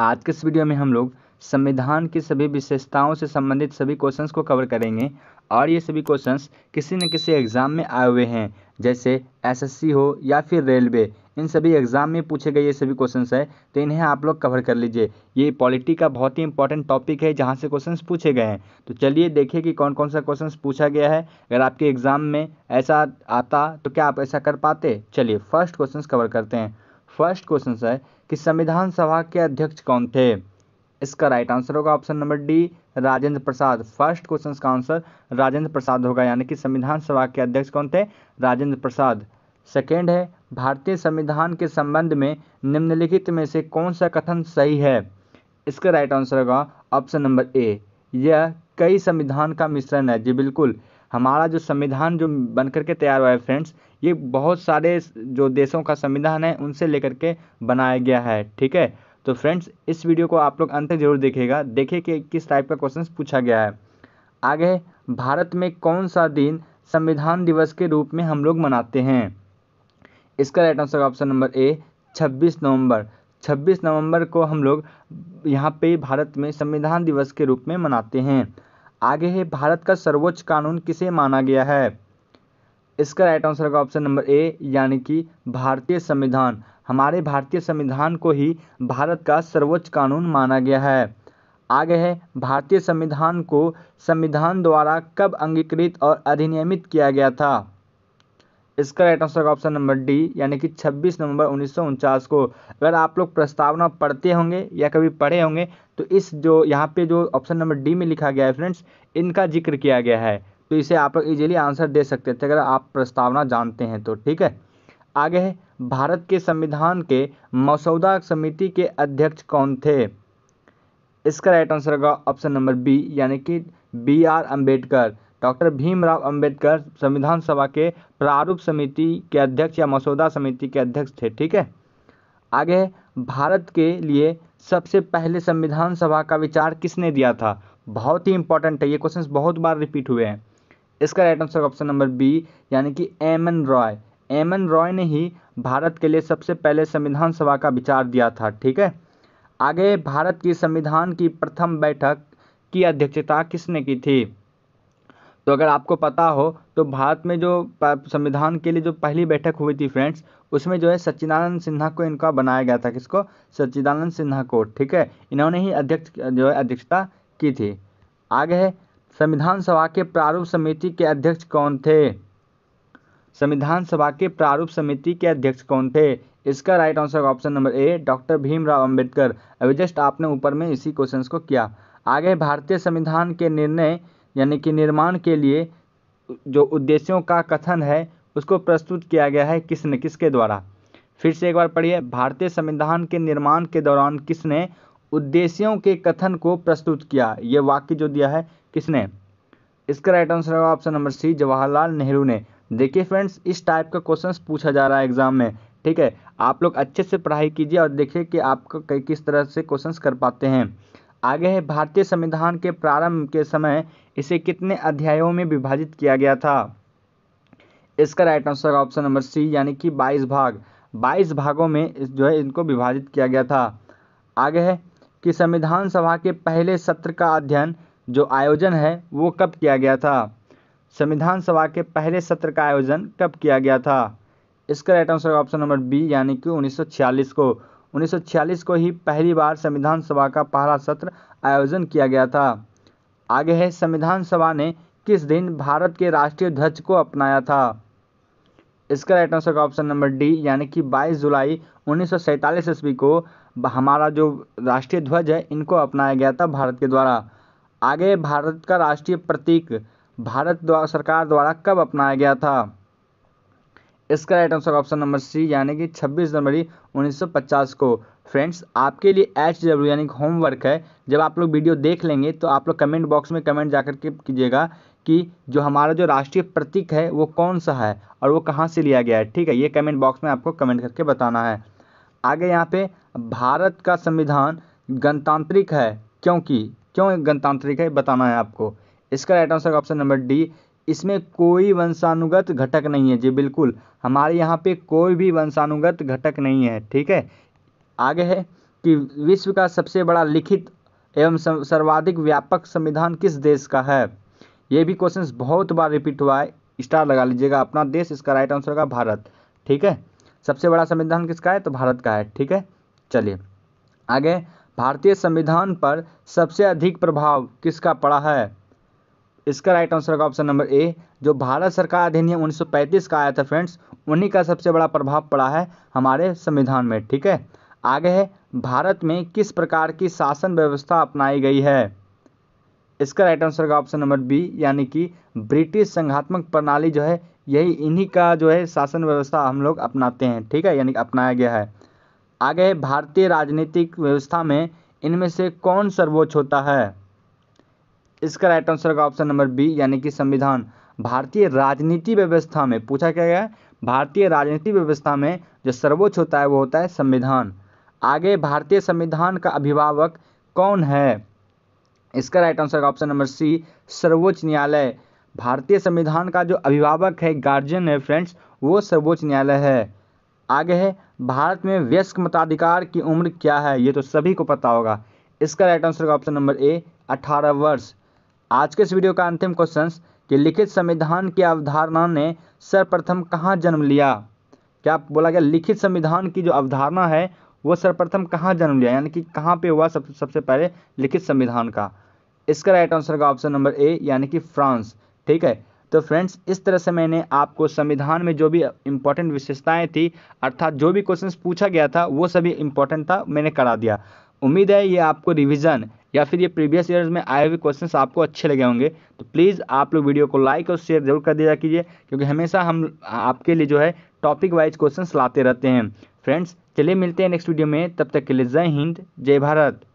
आज के इस वीडियो में हम लोग संविधान की सभी विशेषताओं से संबंधित सभी क्वेश्चंस को कवर करेंगे और ये सभी क्वेश्चंस किसी न किसी एग्ज़ाम में आए हुए हैं जैसे एसएससी हो या फिर रेलवे इन सभी एग्ज़ाम में पूछे गए ये सभी क्वेश्चन है तो इन्हें आप लोग कवर कर लीजिए ये पॉलिटी का बहुत ही इंपॉर्टेंट टॉपिक है जहाँ से क्वेश्चन पूछे गए हैं तो चलिए देखिए कि कौन कौन सा क्वेश्चन पूछा गया है अगर आपके एग्ज़ाम में ऐसा आता तो क्या आप ऐसा कर पाते चलिए फर्स्ट क्वेश्चन कवर करते हैं फर्स्ट क्वेश्चन है कि संविधान सभा के अध्यक्ष कौन थे इसका राइट आंसर होगा option number D Rajendra Prasad first question का आंसर राजेंद्र प्रसाद होगा यानी कि संविधान सभा के अध्यक्ष कौन थे राजेंद्र प्रसाद सेकेंड है भारतीय संविधान के संबंध में निम्नलिखित में से कौन सा कथन सही है इसका राइट आंसर होगा ऑप्शन नंबर ए यह कई संविधान का मिश्रण है जी बिल्कुल हमारा जो संविधान जो बन करके तैयार हुआ है फ्रेंड्स ये बहुत सारे जो देशों का संविधान है उनसे लेकर के बनाया गया है ठीक है तो फ्रेंड्स इस वीडियो को आप लोग अंत तक जरूर देखेगा देखिए कि किस टाइप का क्वेश्चन पूछा गया है आगे भारत में कौन सा दिन संविधान दिवस के रूप में हम लोग मनाते हैं इसका right answer option number A 26 नवंबर 26 नवंबर को हम लोग यहाँ पे भारत में संविधान दिवस के रूप में मनाते हैं आगे है भारत का सर्वोच्च कानून किसे माना गया है इसका राइट आंसर होगा ऑप्शन नंबर ए यानी कि भारतीय संविधान हमारे भारतीय संविधान को ही भारत का सर्वोच्च कानून माना गया है आगे है भारतीय संविधान को संविधान द्वारा कब अंगीकृत और अधिनियमित किया गया था इसका राइट आंसर होगा ऑप्शन नंबर डी यानी कि 26 नवंबर उन्नीस को अगर आप लोग प्रस्तावना पढ़ते होंगे या कभी पढ़े होंगे तो इस जो यहाँ पे जो ऑप्शन नंबर डी में लिखा गया है फ्रेंड्स इनका जिक्र किया गया है तो इसे आप लोग इजीली आंसर दे सकते थे अगर आप प्रस्तावना जानते हैं तो ठीक है आगे है भारत के संविधान के मसौदा समिति के अध्यक्ष कौन थे इसका राइट आंसर होगा ऑप्शन नंबर बी यानी कि B R Ambedkar doctor Bhimrao Ambedkar संविधान सभा के प्रारूप समिति के अध्यक्ष या मसौदा समिति के अध्यक्ष थे ठीक है आगे भारत के लिए सबसे पहले संविधान सभा का विचार किसने दिया था बहुत ही इंपॉर्टेंट है ये क्वेश्चन बहुत बार रिपीट हुए हैं इसका right answer option number B यानी कि M N Roy M N Roy ने ही भारत के लिए सबसे पहले संविधान सभा का विचार दिया था ठीक है आगे भारत की संविधान की प्रथम बैठक की अध्यक्षता किसने की थी तो अगर आपको पता हो तो भारत में जो संविधान के लिए जो पहली बैठक हुई थी फ्रेंड्स उसमें जो है सच्चिदानंद सिन्हा को इनका बनाया गया था किसको सच्चिदानंद सिन्हा को ठीक है इन्होंने ही अध्यक्ष जो है अध्यक्षता की थी आगे है संविधान सभा के प्रारूप समिति के अध्यक्ष कौन थे संविधान सभा के प्रारूप समिति के अध्यक्ष कौन थे इसका right answer option number A doctor Bhimrao Ambedkar अभी जस्ट आपने ऊपर में इसी क्वेश्चन को किया आगे भारतीय संविधान के निर्णय यानी कि निर्माण के लिए जो उद्देश्यों का कथन है उसको प्रस्तुत किया गया है किसने किसके द्वारा फिर से एक बार पढ़िए भारतीय संविधान के निर्माण के दौरान किसने उद्देश्यों के कथन को प्रस्तुत किया ये वाक्य जो दिया है किसने इसका राइट आंसर होगा option number C Jawaharlal Nehru ने देखिए फ्रेंड्स इस टाइप का क्वेश्चन पूछा जा रहा है एग्जाम में ठीक है आप लोग अच्छे से पढ़ाई कीजिए और देखिए कि आप किस तरह से क्वेश्चन कर पाते हैं आगे है भारतीय संविधान के प्रारंभ के समय इसे कितने अध्यायों में विभाजित किया गया था इसका right answer option number C यानी कि 22 भाग 22 भागों में जो है इनको विभाजित किया गया था आगे है कि संविधान सभा के पहले सत्र का अध्ययन जो आयोजन है वो कब किया गया था संविधान सभा के पहले सत्र का आयोजन कब किया गया था इसका right answer option number B यानी कि 1946 को 1946 को ही पहली बार संविधान सभा का पहला सत्र आयोजन किया गया था आगे है संविधान सभा ने किस दिन भारत के राष्ट्रीय ध्वज को अपनाया था इसका राइट आंसर का ऑप्शन नंबर डी यानी कि 22 जुलाई उन्नीस सौ ईस्वी को हमारा जो राष्ट्रीय ध्वज है इनको अपनाया गया था भारत के द्वारा आगे भारत का राष्ट्रीय प्रतीक भारत द्वारा सरकार द्वारा कब अपनाया गया था इसका right answer option number C यानी कि 26 जनवरी 1950 को फ्रेंड्स आपके लिए एच डब्ल्यू यानी होमवर्क है जब आप लोग वीडियो देख लेंगे तो आप लोग कमेंट बॉक्स में कमेंट जाकर के कीजिएगा कि जो हमारा जो राष्ट्रीय प्रतीक है वो कौन सा है और वो कहाँ से लिया गया है ठीक है ये कमेंट बॉक्स में आपको कमेंट करके बताना है आगे यहाँ पे भारत का संविधान गणतांत्रिक है क्योंकि क्यों गणतांत्रिक है बताना है आपको इसका right answer option number D इसमें कोई वंशानुगत घटक नहीं है जी बिल्कुल हमारे यहाँ पे कोई भी वंशानुगत घटक नहीं है ठीक है आगे है कि विश्व का सबसे बड़ा लिखित एवं सर्वाधिक व्यापक संविधान किस देश का है ये भी क्वेश्चन बहुत बार रिपीट हुआ है स्टार लगा लीजिएगा अपना देश इसका राइट आंसर होगा भारत ठीक है सबसे बड़ा संविधान किसका है तो भारत का है ठीक है चलिए आगे भारतीय संविधान पर सबसे अधिक प्रभाव किसका पड़ा है इसका राइट आंसर होगा ऑप्शन नंबर ए जो भारत सरकार अधिनियम 1935 का आया था फ्रेंड्स उन्हीं का सबसे बड़ा प्रभाव पड़ा है हमारे संविधान में ठीक है आगे है भारत में किस प्रकार की शासन व्यवस्था अपनाई गई है इसका राइट आंसर होगा ऑप्शन नंबर बी यानी कि ब्रिटिश संघात्मक प्रणाली जो है यही इन्हीं का जो है शासन व्यवस्था हम लोग अपनाते हैं ठीक है यानी कि अपनाया गया है आगे भारतीय राजनीतिक व्यवस्था में इनमें से कौन सर्वोच्च होता है इसका राइट आंसर होगा ऑप्शन नंबर बी यानी कि संविधान भारतीय राजनीति व्यवस्था में पूछा क्या गया भारतीय राजनीति व्यवस्था में जो सर्वोच्च होता है वो होता है संविधान आगे भारतीय संविधान का अभिभावक कौन है इसका राइट आंसर होगा ऑप्शन नंबर सी सर्वोच्च न्यायालय भारतीय संविधान का जो अभिभावक है गार्जियन है फ्रेंड्स वो सर्वोच्च न्यायालय है आगे है भारत में व्यस्क मताधिकार की उम्र क्या है ये तो सभी को पता होगा इसका राइट आंसर होगा ऑप्शन नंबर ए 18 वर्ष आज के इस वीडियो का अंतिम क्वेश्चन कि लिखित संविधान की अवधारणा ने सर्वप्रथम कहाँ जन्म लिया क्या बोला गया लिखित संविधान की जो अवधारणा है वो सर्वप्रथम कहाँ जन्म लिया यानी कि कहाँ पे हुआ सब सबसे पहले लिखित संविधान का इसका राइट आंसर का ऑप्शन नंबर ए यानी कि फ्रांस ठीक है तो फ्रेंड्स इस तरह से मैंने आपको संविधान में जो भी इंपॉर्टेंट विशेषताएं थी अर्थात जो भी क्वेश्चंस पूछा गया था वो सभी इंपॉर्टेंट था मैंने करा दिया उम्मीद है ये आपको रिविज़न या फिर ये प्रीवियस ईयर्स में आए हुए क्वेश्चंस आपको अच्छे लगे होंगे तो प्लीज़ आप लोग वीडियो को लाइक और शेयर जरूर कर दिया कीजिए क्योंकि हमेशा हम आपके लिए जो है टॉपिक वाइज क्वेश्चंस लाते रहते हैं फ्रेंड्स चलिए मिलते हैं नेक्स्ट वीडियो में तब तक के लिए जय हिंद जय भारत